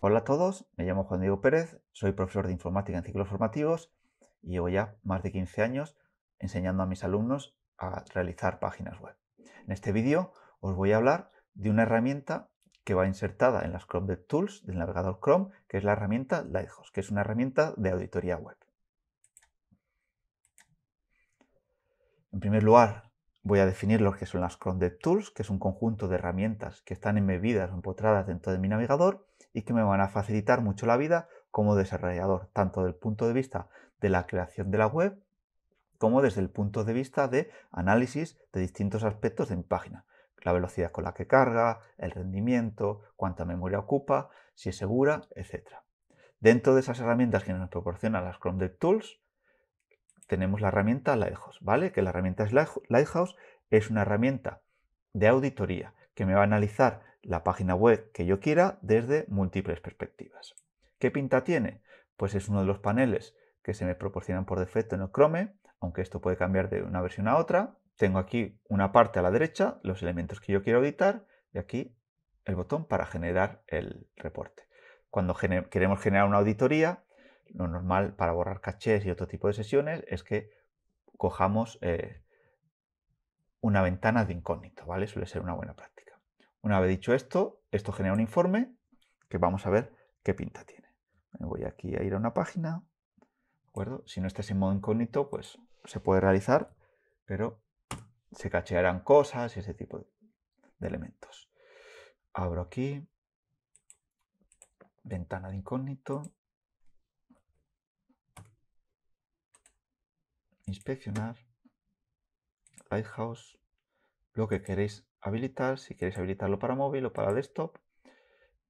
Hola a todos, me llamo Juan Diego Pérez, soy profesor de informática en ciclos formativos y llevo ya más de 15 años enseñando a mis alumnos a realizar páginas web. En este vídeo os voy a hablar de una herramienta que va insertada en las Chrome Web Tools del navegador Chrome, que es la herramienta Lighthouse, que es una herramienta de auditoría web. En primer lugar, voy a definir lo que son las Chrome Web Tools, que es un conjunto de herramientas que están embebidas o empotradas dentro de mi navegador y que me van a facilitar mucho la vida como desarrollador, tanto desde el punto de vista de la creación de la web como desde el punto de vista de análisis de distintos aspectos de mi página. La velocidad con la que carga, el rendimiento, cuánta memoria ocupa, si es segura, etc. Dentro de esas herramientas que nos proporcionan las Chrome DevTools, tenemos la herramienta Lighthouse, ¿vale? Que la herramienta Lighthouse es una herramienta de auditoría que me va a analizar la página web que yo quiera desde múltiples perspectivas. ¿Qué pinta tiene? Pues es uno de los paneles que se me proporcionan por defecto en el Chrome, aunque esto puede cambiar de una versión a otra. Tengo aquí una parte a la derecha, los elementos que yo quiero editar, y aquí el botón para generar el reporte. Cuando queremos generar una auditoría, lo normal para borrar cachés y otro tipo de sesiones es que cojamos eh, una ventana de incógnito, ¿vale? Suele ser una buena práctica. Una vez dicho esto, esto genera un informe que vamos a ver qué pinta tiene. Me voy aquí a ir a una página. ¿de acuerdo? Si no estás en modo incógnito, pues se puede realizar, pero se cachearán cosas y ese tipo de elementos. Abro aquí. Ventana de incógnito. Inspeccionar. Lighthouse. Lo que queréis habilitar, si queréis habilitarlo para móvil o para desktop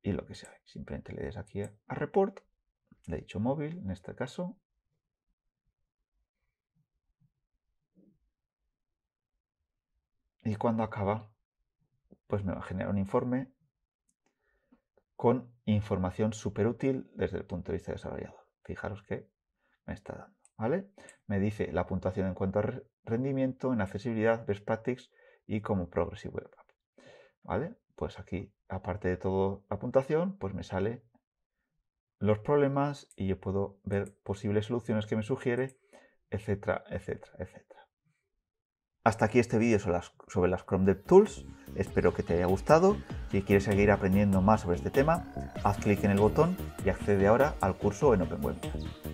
y lo que sea. Simplemente le des aquí a, report, le he dicho móvil en este caso. Y cuando acaba, pues me va a generar un informe con información súper útil desde el punto de vista desarrollador. Fijaros que me está dando. ¿Vale? Me dice la puntuación en cuanto a rendimiento, en accesibilidad, best practices, y como Progressive Web App. ¿Vale? Pues aquí, aparte de todo la puntuación, pues me sale los problemas y yo puedo ver posibles soluciones que me sugiere, etcétera, etcétera, etcétera. Hasta aquí este vídeo sobre las Chrome tools Espero que te haya gustado. Si quieres seguir aprendiendo más sobre este tema, haz clic en el botón y accede ahora al curso en OpenWeb.